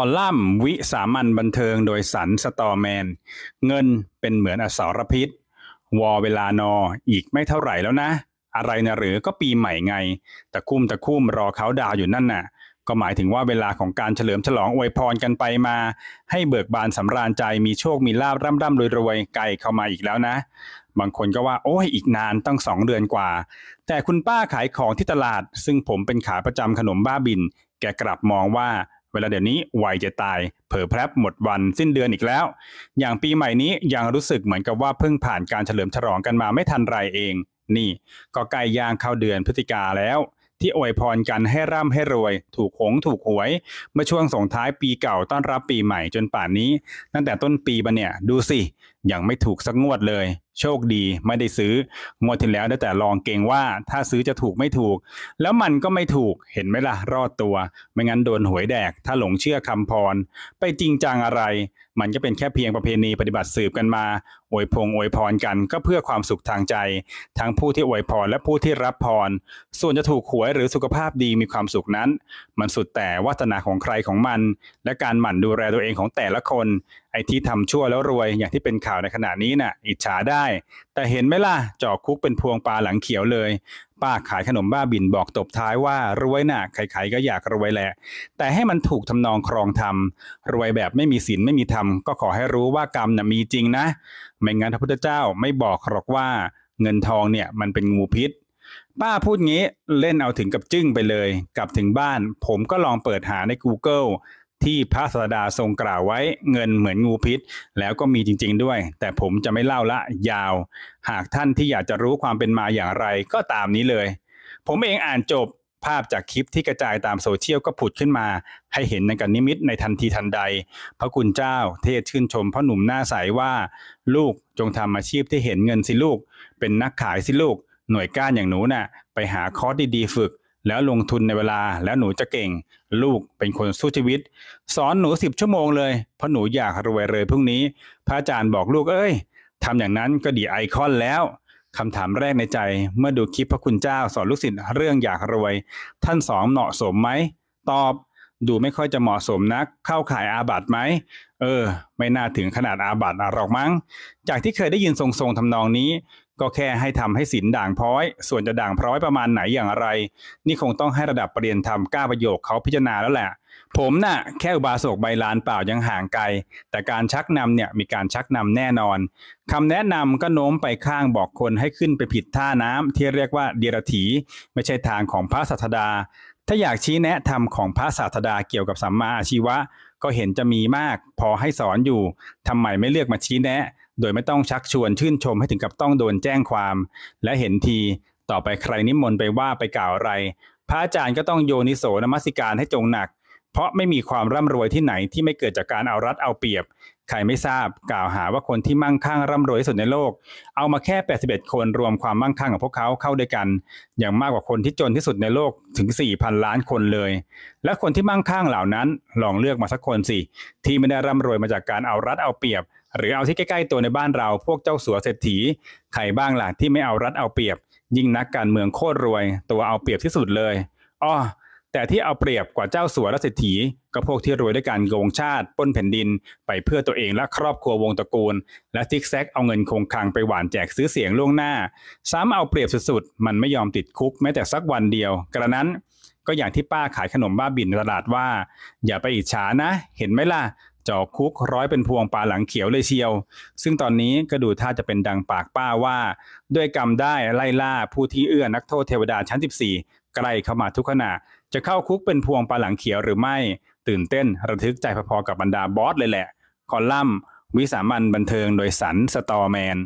อลัมน์วิสามันบันเทิงโดยสันสตอร์แมน เงินเป็นเหมือนอสารพิษ วอเวลานออีกไม่เท่าไหร่แล้วนะ อะไรนะหรือก็ปีใหม่ไง แต่คุ้มแต่คุ้มรอเขาดาวอยู่นั่นน่ะ ก็หมายถึงว่าเวลาของการเฉลิมฉลองอวยพรกันไปมา ให้เบิกบานสำราญใจมีโชคมีลาบร่ำร่ำรวยรวยไกลเข้ามาอีกแล้วนะ บางคนก็ว่า โอ้ยอีกนานตั้งสองเดือนกว่า แต่คุณป้าขายของที่ตลาด ซึ่งผมเป็นขาประจำขนมบ้าบินแกกลับมองว่าเวลาเดี๋ยวนี้ไวจะตาย เผลอแพรบหมดวันสิ้นเดือนอีกแล้ว อย่างปีใหม่นี้ยังรู้สึกเหมือนกับว่าเพิ่งผ่านการเฉลิมฉลองกันมาไม่ทันไรเอง นี่ ก็ใกล้ย่างเข้าเดือนพฤศจิกาแล้ว ที่อวยพรกันให้ร่ำให้รวย ถูกหงถูกหวยเมื่อช่วงส่งท้ายปีเก่าต้อนรับปีใหม่จนป่านนี้ตั้งแต่ต้นปีมาเนี่ยดูสิ ยังไม่ถูกสักงวดเลยโชคดีไม่ได้ซื้องวดที่แล้วได้แต่ลองเก่งว่าถ้าซื้อจะถูกไม่ถูก แล้วมันก็ไม่ถูกเห็นไหมละ่ะ รอดตัว ไม่งั้นโดนหวยแดกถ้าหลงเชื่อคำพร ไปจริงจังอะไร มันก็เป็นแค่เพียงประเพณีปฏิบัติสืบกันมา อวยพงอวยพรกันก็เพื่อความสุขทางใจ ทั้งผู้ที่อวยพรและผู้ที่รับพร ส่วนจะถูกหวยหรือสุขภาพดีมีความสุขนั้น มันสุดแต่วัฒนาของใครของมันและการหมั่นดูแลตัวเองของแต่ละคนไอ้ที่ทำชั่วแล้วรวยอย่างที่เป็นข่าวในขณะนี้นะ่ะอิจฉาได้แต่เห็นไหมล่ะ จอกคุกเป็นพวงปลาหลังเขียวเลย ป้าขายขนมบ้าบินบอกตบท้ายว่ารวยนะ่ะใครๆก็อยากรวยแหละแต่ให้มันถูกทำนองครองธรรมรวยแบบไม่มีศีลไม่มีธรรมก็ขอให้รู้ว่ากรรมนะ่ะมีจริงนะ ไม่งั้นพระพุทธเจ้าไม่บอกหรอกว่าเงินทองเนี่ยมันเป็นงูพิษ ป้าพูดงี้เล่นเอาถึงกับจึ้งไปเลย กลับถึงบ้านผมก็ลองเปิดหาใน Google ที่พระสดาทรงกล่าวไว้เงินเหมือนงูพิษ แล้วก็มีจริงๆด้วย แต่ผมจะไม่เล่าละยาว หากท่านที่อยากจะรู้ความเป็นมาอย่างไรก็ตามนี้เลย ผมเองอ่านจบภาพจากคลิปที่กระจายตามโซเชียลก็ผุดขึ้นมา ให้เห็นในกันนิมิตในทันทีทันใด พระคุณเจ้าเทศชื่นชมพ่อหนุ่มหน้าใสาว่า ลูกจงทำอาชีพที่เห็นเงินสิลูก เป็นนักขายสิลูก หน่วยก้านอย่างหนูนะ่ะไปหาคอร์สดีๆฝึกแล้วลงทุนในเวลา แล้วหนูจะเก่งลูกเป็นคนสู้ชีวิต สอนหนูสิบชั่วโมงเลยเพราะหนูอยากรวยเลยพรุ่งนี้ พระอาจารย์บอกลูกเอ้ยทำอย่างนั้นก็ดีไอคอนแล้วคำถามแรกในใจ เมื่อดูคลิปพระคุณเจ้าสอนลูกศิษย์เรื่องอยากรวย ท่านสองเหมาะสมไหมตอบ ดูไม่ค่อยจะเหมาะสมนักเข้าขายอาบัตไหมเออ ไม่น่าถึงขนาดอาบัตหรอกมั้ง จากที่เคยได้ยินทรงๆทำนองนี้ก็แค่ให้ทำให้ศีลด่างพร้อย ส่วนจะด่างพร้อยประมาณไหนอย่างไร นี่คงต้องให้ระดับประเรียนธรรมก้าประโยคเขาพิจารณาแล้วแหละ ผมนะ่ะแค่อุบาสกใบลานเปล่ายังห่างไกลแต่การชักนำเนี่ยมีการชักนำแน่นอนคำแนะนำก็โน้มไปข้างบอกคนให้ขึ้นไปผิดท่าน้ำที่เรียกว่าเดียรถี ไม่ใช่ทางของพระสัทดา ถ้าอยากชี้แนะธรรมของพระสัทดาเกี่ยวกับสัมมาอาชีวะก็เห็นจะมีมาก พอให้สอนอยู่ทำไมไม่เลือกมาชี้แนะโดยไม่ต้องชักชวนชื่นชมให้ถึงกับต้องโดนแจ้งความ และเห็นทีต่อไปใครนิมนต์ไปว่าไปกล่าวอะไร พระอาจารย์ก็ต้องโยนิโสนมัสการให้จงหนัก เพราะไม่มีความร่ำรวยที่ไหนที่ไม่เกิดจากการเอารัดเอาเปรียบ ใครไม่ทราบกล่าวหาว่าคนที่มั่งคั่ง ร่ำรวยที่สุดในโลก เอามาแค่ 81 คนรวมความมั่งคั่งของพวกเขาเข้าด้วยกัน อย่างมากกว่าคนที่จนที่สุดในโลกถึง4,000ล้านคนเลย และคนที่มั่งคั่งเหล่านั้นลองเลือกมาสักคนสิที่ไม่ได้ร่ำรวยมาจากการเอารัดเอาเปรียบหรือเอาที่ใกล้ๆตัวในบ้านเรา พวกเจ้าสัวเศรษฐีใครบ้างล่ะที่ไม่เอารัดเอาเปรียบ ยิ่งนักการเมืองโคตรรวยตัวเอาเปรียบที่สุดเลยอ๋อแต่ที่เอาเปรียบกว่าเจ้าสัวและเศรษฐีก็พวกที่รวยด้วยการโกงชาติป้นแผ่นดิน ไปเพื่อตัวเองและครอบครัววงตระกูล และทิกแซกเอาเงินคงคลังไปหวานแจกซื้อเสียงล่วงหน้าซ้ำเอาเปรียบสุดๆมันไม่ยอมติดคุกแม้แต่สักวันเดียวกระนั้นก็อย่างที่ป้าขายขนมบ้าบินตลาดว่า อย่าไปอิจฉานะ เห็นไหมล่ะจ่อคุกร้อยเป็นพวงปลาหลังเขียวเลยเชียว ซึ่งตอนนี้ก็ดูท่าจะเป็นดังปากป้าว่า ด้วยกรรมได้ไล่ล่าผู้ที่เอื้อนักโทษเทวดาชั้น 14 ใกล้เข้ามาทุกขณะจะเข้าคุกเป็นพวงปลาหลังเขียวหรือไม่ตื่นเต้นระทึกใจพอๆกับบรรดาบอสเลยแหละ คอลัมน์ วิสามันบันเทิงโดยสันสตอแมน